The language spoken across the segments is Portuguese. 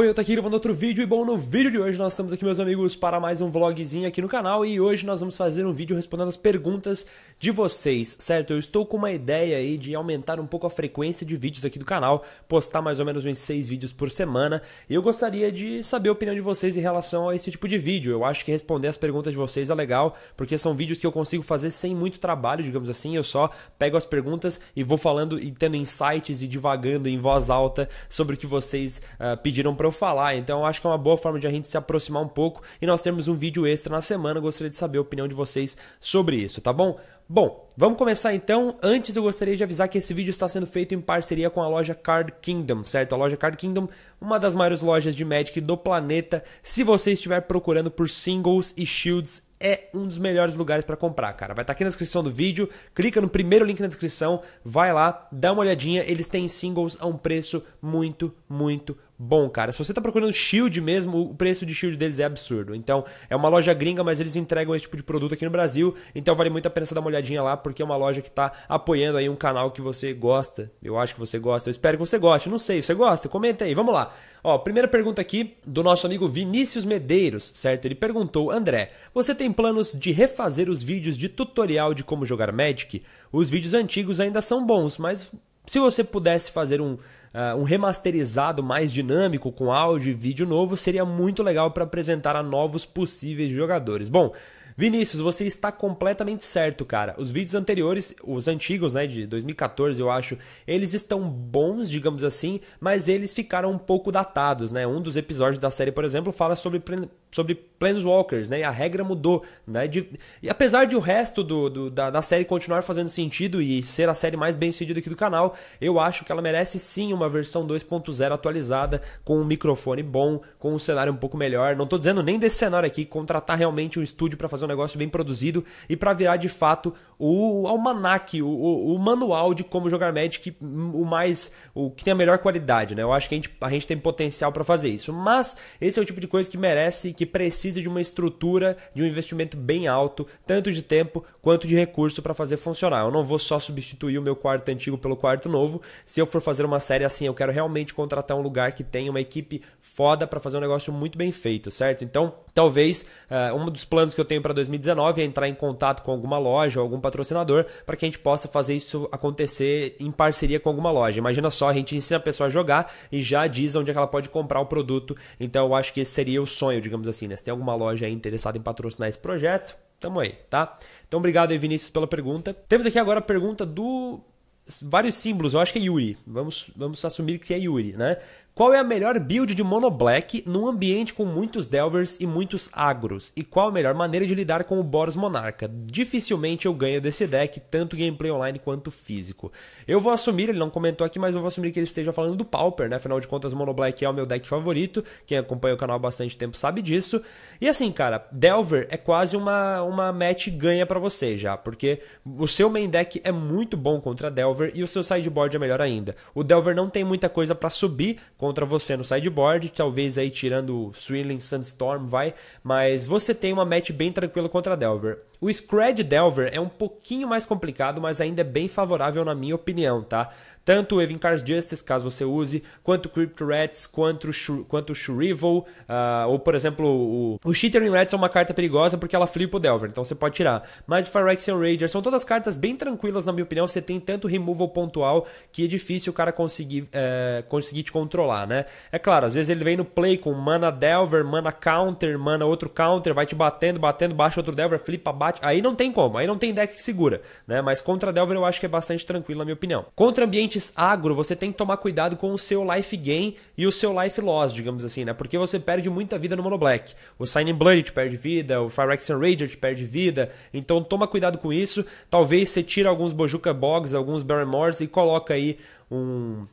Oi, eu tô aqui gravando outro vídeo e bom, no vídeo de hoje nós estamos aqui, meus amigos, para mais um vlogzinho aqui no canal e hoje nós vamos fazer um vídeo respondendo as perguntas de vocês, certo? Eu estou com uma ideia aí de aumentar um pouco a frequência de vídeos aqui do canal, postar mais ou menos uns 6 vídeos por semana e eu gostaria de saber a opinião de vocês em relação a esse tipo de vídeo. Eu acho que responder as perguntas de vocês é legal, porque são vídeos que eu consigo fazer sem muito trabalho, digamos assim, eu só pego as perguntas e vou falando e tendo insights e divagando em voz alta sobre o que vocês uh, pediram para eu falar. Então eu acho que é uma boa forma de a gente se aproximar um pouco e nós temos um vídeo extra na semana. Eu gostaria de saber a opinião de vocês sobre isso, tá bom? Bom, vamos começar então. Antes eu gostaria de avisar que esse vídeo está sendo feito em parceria com a loja Card Kingdom, certo? A loja Card Kingdom, uma das maiores lojas de Magic do planeta. Se você estiver procurando por singles e shields é um dos melhores lugares para comprar, cara. Vai estar tá aqui na descrição do vídeo, clica no primeiro link na descrição, vai lá, dá uma olhadinha. Eles têm singles a um preço muito, muito bom, cara. Se você tá procurando shield mesmo, o preço de shield deles é absurdo. Então, é uma loja gringa, mas eles entregam esse tipo de produto aqui no Brasil. Então, vale muito a pena você dar uma olhadinha lá, porque é uma loja que tá apoiando aí um canal que você gosta. Eu acho que você gosta. Eu espero que você goste. Não sei, você gosta? Comenta aí. Vamos lá. Ó, primeira pergunta aqui do nosso amigo Vinícius Medeiros, certo? Ele perguntou: "André, você tem planos de refazer os vídeos de tutorial de como jogar Magic? Os vídeos antigos ainda são bons, mas se você pudesse fazer um, uh, um remasterizado mais dinâmico com áudio e vídeo novo, seria muito legal para apresentar a novos possíveis jogadores. Bom, Vinícius, você está completamente certo, cara. Os vídeos anteriores, os antigos, né, de 2014, eu acho, eles estão bons, digamos assim, mas eles ficaram um pouco datados, né? Um dos episódios da série, por exemplo, fala sobre sobre Planeswalkers, né? E a regra mudou, né? De, e apesar de o resto do, do da, da, série continuar fazendo sentido e ser a série mais bem sucedida aqui do canal, eu acho que ela merece sim uma versão 2.0 atualizada, com um microfone bom, com um cenário um pouco melhor. Não tô dizendo nem desse cenário aqui, contratar realmente um estúdio para fazer um negócio bem produzido e para virar de fato o almanac, o, o, o, manual de como jogar Magic, hum, o mais o que tem a melhor qualidade, né? Eu acho que a gente, a gente tem potencial para fazer isso, mas esse é o tipo de coisa que merece, que precisa de uma estrutura, de um investimento bem alto, tanto de tempo quanto de recurso para fazer funcionar. Eu não vou só substituir o meu quarto antigo pelo quarto novo. Se eu for fazer uma série assim, eu quero realmente contratar um lugar que tenha uma equipe foda para fazer um negócio muito bem feito, certo? Então, Talvez uh, um dos planos que eu tenho para 2019 é entrar em contato com alguma loja ou algum patrocinador para que a gente possa fazer isso acontecer em parceria com alguma loja. Imagina só, a gente ensina a pessoa a jogar e já diz onde é que ela pode comprar o produto. Então eu acho que esse seria o sonho, digamos assim, né? Se tem alguma loja aí interessada em patrocinar esse projeto, tamo aí, tá? Então obrigado aí, Vinícius, pela pergunta. Temos aqui agora a pergunta do vários símbolos, eu acho que é Yuri. Vamos, vamos assumir que é Yuri, né? Qual é a melhor build de Mono Black num ambiente com muitos Delvers e muitos Agros? E qual a melhor maneira de lidar com o Boros Monarca? Dificilmente eu ganho desse deck, tanto gameplay online quanto físico. Eu vou assumir, ele não comentou aqui, mas eu vou assumir que ele esteja falando do Pauper, né? Afinal de contas, Mono Black é o meu deck favorito. Quem acompanha o canal há bastante tempo sabe disso. E assim, cara, Delver é quase uma, uma match ganha para você já, porque o seu main deck é muito bom contra Delver Delver e o seu sideboard é melhor ainda. O Delver não tem muita coisa para subir contra você no sideboard, talvez aí tirando o Swirling Sandstorm, vai, mas você tem uma match bem tranquila contra Delver. O spread Delver é um pouquinho mais complicado, mas ainda é bem favorável na minha opinião, tá? Tanto o Evin Cars Justice, caso você use, quanto o Crypto Rats, quanto o, quanto o Shurivel, uh, ah, ou por exemplo, o, o Chittering Rats é uma carta perigosa porque ela flipa o Delver, então você pode tirar. Mas o Phyrexian Rager são todas cartas bem tranquilas, na minha opinião. Você tem tanto removal pontual que é difícil o cara conseguir, é, conseguir te controlar, né? É claro, às vezes ele vem no play com mana Delver, mana counter, mana outro counter, vai te batendo, batendo, baixa outro Delver, flipa, baixa combate, aí não tem como, aí não tem deck que segura, né? Mas contra Delver eu acho que é bastante tranquilo, na minha opinião. Contra ambientes agro, você tem que tomar cuidado com o seu life gain e o seu life loss, digamos assim, né? Porque você perde muita vida no mono black. O Sign in Blood te perde vida, o Phyrexian Ranger te perde vida, então toma cuidado com isso. Talvez você tira alguns Bojuka Bogs, alguns Baron Mors e coloca aí um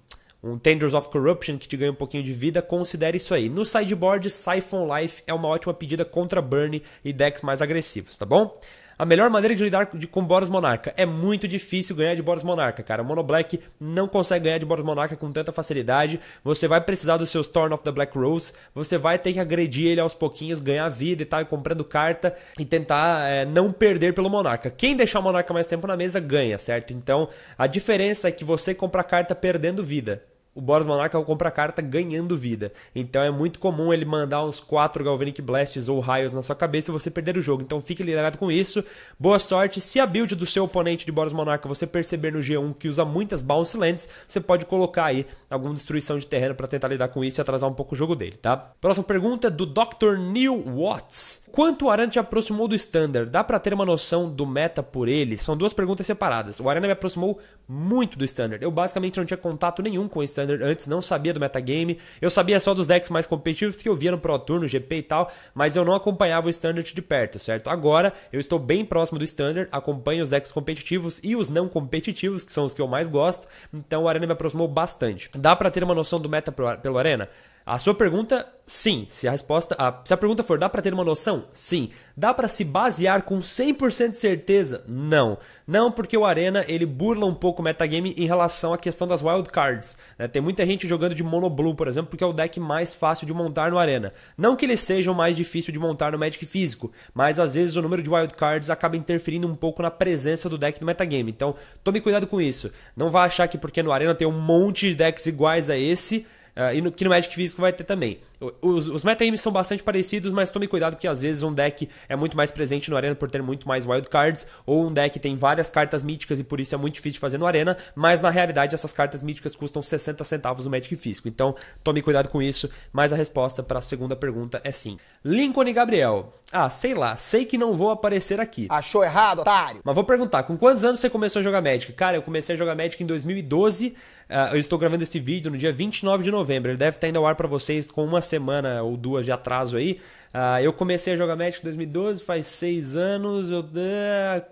um Tenders of Corruption que te ganha um pouquinho de vida, considere isso aí. No sideboard, Siphon Life é uma ótima pedida contra Burn e decks mais agressivos, tá bom? A melhor maneira de lidar com Boros Monarca. É muito difícil ganhar de Boros Monarca, cara. O Mono Black não consegue ganhar de Boros Monarca com tanta facilidade. Você vai precisar dos seus Torn of the Black Rose. Você vai ter que agredir ele aos pouquinhos, ganhar vida e tal, e comprando carta e tentar é, não perder pelo Monarca. Quem deixar o Monarca mais tempo na mesa ganha, certo? Então a diferença é que você compra carta perdendo vida o Boros Monarca é compra a carta ganhando vida. Então é muito comum ele mandar uns 4 Galvanic Blasts ou raios na sua cabeça e você perder o jogo. Então fique ligado com isso. Boa sorte. Se a build do seu oponente de Boros Monarca você perceber no G1 que usa muitas Bounce Lands, você pode colocar aí alguma destruição de terreno para tentar lidar com isso e atrasar um pouco o jogo dele, tá? Próxima pergunta é do Dr. Neil Watts quanto o Arana te aproximou do standard? Dá para ter uma noção do meta por ele? São duas perguntas separadas. O Arana me aproximou muito do standard. Eu basicamente não tinha contato nenhum com o standard antes, não sabia do metagame. Eu sabia só dos decks mais competitivos que eu via no Pro Tour, no GP e tal, mas eu não acompanhava o standard de perto, certo? Agora eu estou bem próximo do standard, acompanho os decks competitivos e os não competitivos, que são os que eu mais gosto. Então o Arana me aproximou bastante. Dá para ter uma noção do meta pelo Arena? A sua pergunta, sim. Se a resposta, a, se a pergunta for dá para ter uma noção? Sim. Dá para se basear com 100% de certeza? Não. Não porque o Arena ele burla um pouco o metagame em relação à questão das wildcards. Né? Tem muita gente jogando de mono blue, por exemplo, porque é o deck mais fácil de montar no Arena. Não que ele seja o mais difícil de montar no Magic físico, mas às vezes o número de wildcards acaba interferindo um pouco na presença do deck no metagame. Então, tome cuidado com isso. Não vá achar que porque no Arena tem um monte de decks iguais a esse, Uh, e no, que no Magic Físico vai ter também. Os, os metagames são bastante parecidos, mas tome cuidado que às vezes um deck é muito mais presente no Arena por ter muito mais wildcards, ou um deck tem várias cartas míticas e por isso é muito difícil de fazer no Arena, mas na realidade essas cartas míticas custam 60 centavos no Magic Físico. Então tome cuidado com isso, mas a resposta para a segunda pergunta é sim. Lincoln e Gabriel. Ah, sei lá, sei que não vou aparecer aqui. Achou errado, otário? Mas vou perguntar, com quantos anos você começou a jogar Magic? Cara, eu comecei a jogar Magic em 2012, uh, ah, eu estou gravando esse vídeo no dia 29 de novembro novembro. Ele deve estar indo ao ar para vocês com uma semana ou duas de atraso aí. Uh, eu comecei a jogar Magic em 2012, faz seis anos. Eu... Ah,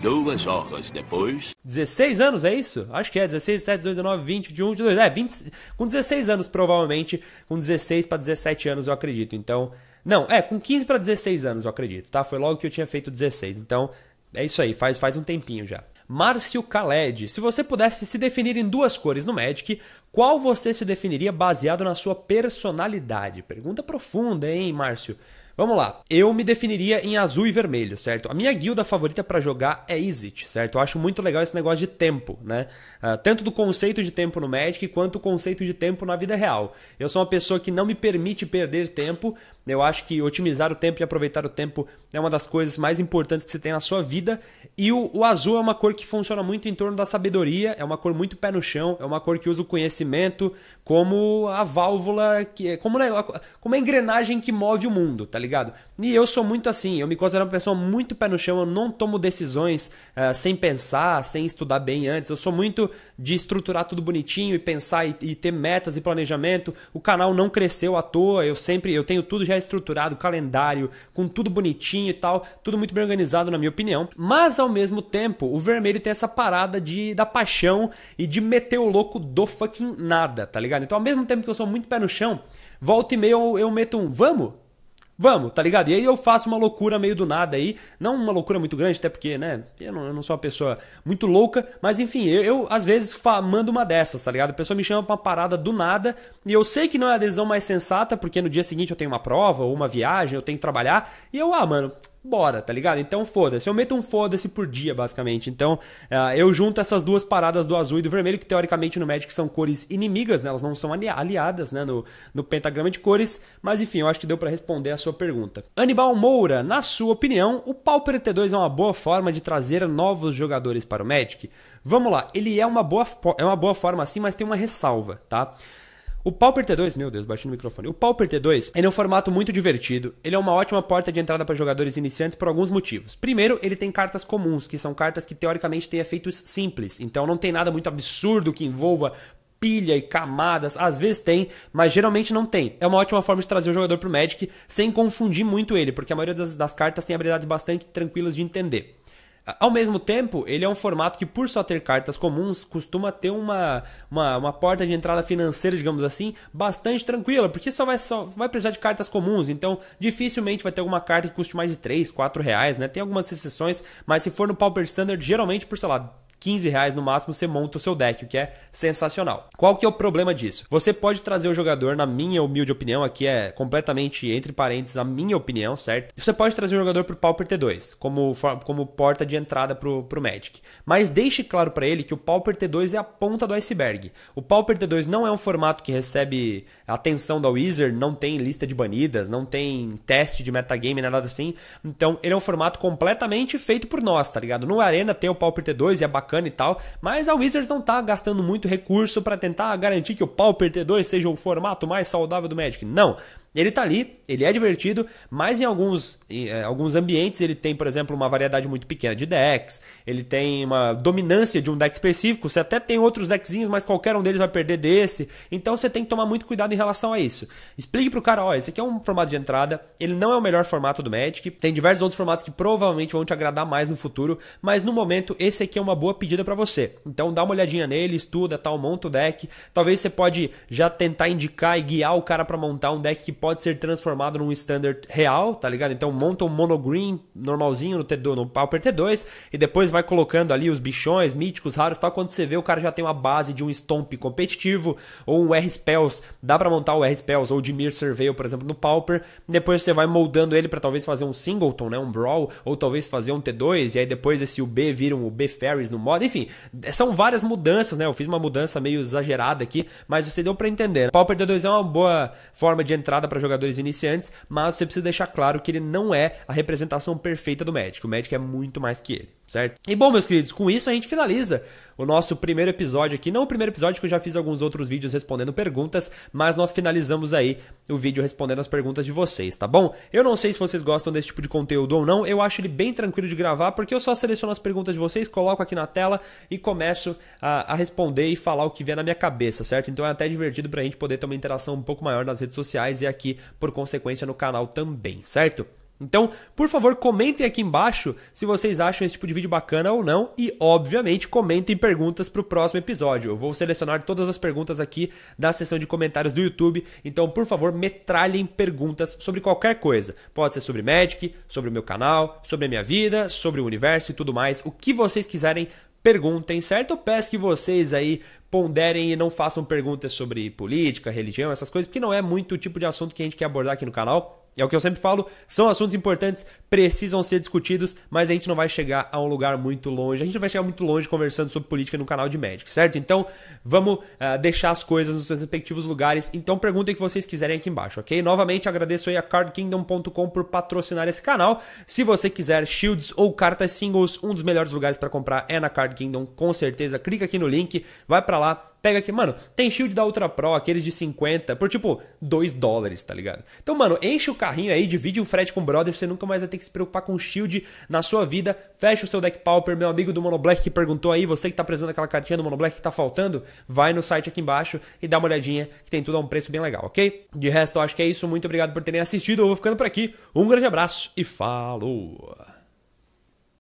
duas horas depois. 16 anos, é isso? Acho que é. 16, 17, 18, 19, 20, 21, 22. É, 20. Com 16 anos, provavelmente. Com 16 para 17 anos, eu acredito. Então. Não, é, com 15 para 16 anos, eu acredito, tá? Foi logo que eu tinha feito 16. Então, é isso aí, faz, faz um tempinho já. Márcio Kaled. Se você pudesse se definir em duas cores no Magic, qual você se definiria baseado na sua personalidade? Pergunta profunda, hein, Márcio? Vamos lá. Eu me definiria em azul e vermelho, certo? A minha guilda favorita para jogar é Exit, certo? Eu acho muito legal esse negócio de tempo, né? Uh, tanto do conceito de tempo no Magic quanto o conceito de tempo na vida real. Eu sou uma pessoa que não me permite perder tempo, eu acho que otimizar o tempo e aproveitar o tempo é uma das coisas mais importantes que você tem na sua vida. E o, o azul é uma cor que funciona muito em torno da sabedoria, é uma cor muito pé no chão, é uma cor que usa o conhecimento como a válvula, que é, como, né, como a engrenagem que move o mundo, tá ligado? E eu sou muito assim, eu me considero uma pessoa muito pé no chão, eu não tomo decisões uh, sem pensar, sem estudar bem antes. Eu sou muito de estruturar tudo bonitinho e pensar e, e ter metas e planejamento. O canal não cresceu à toa, eu sempre eu tenho tudo já já estruturado, calendário, com tudo bonitinho e tal, tudo muito bem organizado, na minha opinião. Mas ao mesmo tempo, o vermelho tem essa parada de da paixão e de meter o louco do fucking nada, tá ligado? Então, ao mesmo tempo que eu sou muito pé no chão, volta e meia eu, eu meto um vamos, Vamos, tá ligado? E aí eu faço uma loucura meio do nada aí. Não uma loucura muito grande, até porque, né? Eu não, eu não sou uma pessoa muito louca. Mas enfim, eu, eu às vezes mando uma dessas, tá ligado? A pessoa me chama pra uma parada do nada. E eu sei que não é a decisão mais sensata, porque no dia seguinte eu tenho uma prova ou uma viagem, eu tenho que trabalhar. E eu, ah, mano, bora, tá ligado? Então foda-se. Eu meto um foda-se por dia, basicamente. Então uh, eu junto essas duas paradas do azul e do vermelho, que teoricamente no Magic são cores inimigas, né? Elas não são ali aliadas, né? No, no pentagrama de cores. Mas enfim, eu acho que deu para responder a sua pergunta. Anibal Moura, na sua opinião, o Pauper T2 é uma boa forma de trazer novos jogadores para o Magic? Vamos lá, ele é uma boa, é uma boa forma assim, mas tem uma ressalva, tá? O Pauper T2, meu Deus, baixei no microfone. O Pauper T2, ele é um formato muito divertido. Ele é uma ótima porta de entrada para jogadores iniciantes por alguns motivos. Primeiro, ele tem cartas comuns, que são cartas que teoricamente têm efeitos simples. Então não tem nada muito absurdo que envolva pilha e camadas, às vezes tem, mas geralmente não tem. É uma ótima forma de trazer o jogador pro Magic sem confundir muito ele, porque a maioria das, das cartas tem habilidades bastante tranquilas de entender. Ao mesmo tempo, ele é um formato que, por só ter cartas comuns, costuma ter uma, uma, uma porta de entrada financeira, digamos assim, bastante tranquila, porque só vai, só vai precisar de cartas comuns, então dificilmente vai ter alguma carta que custe mais de 3, 4 reais, né? Tem algumas exceções, mas se for no Pauper Standard, geralmente por, sei lá, 15 reais no máximo você monta o seu deck, o que é sensacional. Qual que é o problema disso? Você pode trazer o jogador, na minha humilde opinião, aqui é completamente entre parênteses a minha opinião, certo? Você pode trazer o jogador pro Pauper T2, como, como porta de entrada pro, pro Magic. Mas deixe claro para ele que o Pauper T2 é a ponta do iceberg. O Pauper T2 não é um formato que recebe atenção da Wizard, não tem lista de banidas, não tem teste de metagame, nada assim. Então, ele é um formato completamente feito por nós, tá ligado? No Arena tem o Pauper T2 e é bacana bacana e tal, mas a Wizards não tá gastando muito recurso para tentar garantir que o Pauper T2 seja o formato mais saudável do Magic. Não, ele tá ali, ele é divertido, mas em alguns, em, é, alguns ambientes ele tem, por exemplo, uma variedade muito pequena de decks, ele tem uma dominância de um deck específico, você até tem outros deckzinhos, mas qualquer um deles vai perder desse, então você tem que tomar muito cuidado em relação a isso. Explique pro cara, ó, esse aqui é um formato de entrada, ele não é o melhor formato do Magic, tem diversos outros formatos que provavelmente vão te agradar mais no futuro, mas no momento esse aqui é uma boa pedida para você. Então dá uma olhadinha nele, estuda, tal, monta o deck, talvez você pode já tentar indicar e guiar o cara para montar um deck que pode ser transformado num standard real, tá ligado? Então monta um monogreen normalzinho no, T2, no Pauper T2 e depois vai colocando ali os bichões, míticos, raros tal. Quando você vê, o cara já tem uma base de um Stomp competitivo ou um R-Spells. Dá para montar o R-Spells ou o Dimir Surveil, por exemplo, no Pauper. Depois você vai moldando ele para talvez fazer um Singleton, né? Um Brawl, ou talvez fazer um T2 e aí depois esse UB vira um UB Ferries no modo. Enfim, são várias mudanças, né? Eu fiz uma mudança meio exagerada aqui, mas você deu para entender. Né? Pauper T2 é uma boa forma de entrada para jogadores iniciantes, mas você precisa deixar claro que ele não é a representação perfeita do médico. O médico é muito mais que ele, certo? E bom, meus queridos, com isso a gente finaliza o nosso primeiro episódio aqui. Não o primeiro episódio, que eu já fiz alguns outros vídeos respondendo perguntas, mas nós finalizamos aí o vídeo respondendo as perguntas de vocês, tá bom? Eu não sei se vocês gostam desse tipo de conteúdo ou não, eu acho ele bem tranquilo de gravar, porque eu só seleciono as perguntas de vocês, coloco aqui na tela e começo a, a responder e falar o que vier na minha cabeça, certo? Então é até divertido pra gente poder ter uma interação um pouco maior nas redes sociais e aqui, por consequência, no canal também, certo? Então, por favor, comentem aqui embaixo se vocês acham esse tipo de vídeo bacana ou não. E, obviamente, comentem perguntas para o próximo episódio. Eu vou selecionar todas as perguntas aqui da seção de comentários do YouTube. Então, por favor, metralhem perguntas sobre qualquer coisa. Pode ser sobre Magic, sobre o meu canal, sobre a minha vida, sobre o universo e tudo mais. O que vocês quiserem perguntem, certo? Eu peço que vocês aí ponderem e não façam perguntas sobre política, religião, essas coisas, porque não é muito o tipo de assunto que a gente quer abordar aqui no canal. É o que eu sempre falo, são assuntos importantes, precisam ser discutidos, mas a gente não vai chegar a um lugar muito longe. A gente não vai chegar muito longe conversando sobre política no canal de médico, certo? Então, vamos uh, deixar as coisas nos seus respectivos lugares. Então, perguntem o que vocês quiserem aqui embaixo, ok? Novamente, agradeço aí a cardkingdom.com por patrocinar esse canal. Se você quiser shields ou cartas singles, um dos melhores lugares para comprar é na Card Kingdom, com certeza. Clica aqui no link, vai para lá, pega aqui. Mano, tem shield da Ultra Pro, aqueles de 50, por tipo 2 dólares, tá ligado? Então, mano, enche o carrinho aí, divide o frete com o brother, você nunca mais vai ter que se preocupar com shield na sua vida. Fecha o seu deck pauper, meu amigo do Monoblack que perguntou aí, você que tá precisando daquela cartinha do Monoblack que tá faltando, vai no site aqui embaixo e dá uma olhadinha que tem tudo a um preço bem legal, ok? De resto, eu acho que é isso. Muito obrigado por terem assistido. Eu vou ficando por aqui. Um grande abraço e falou!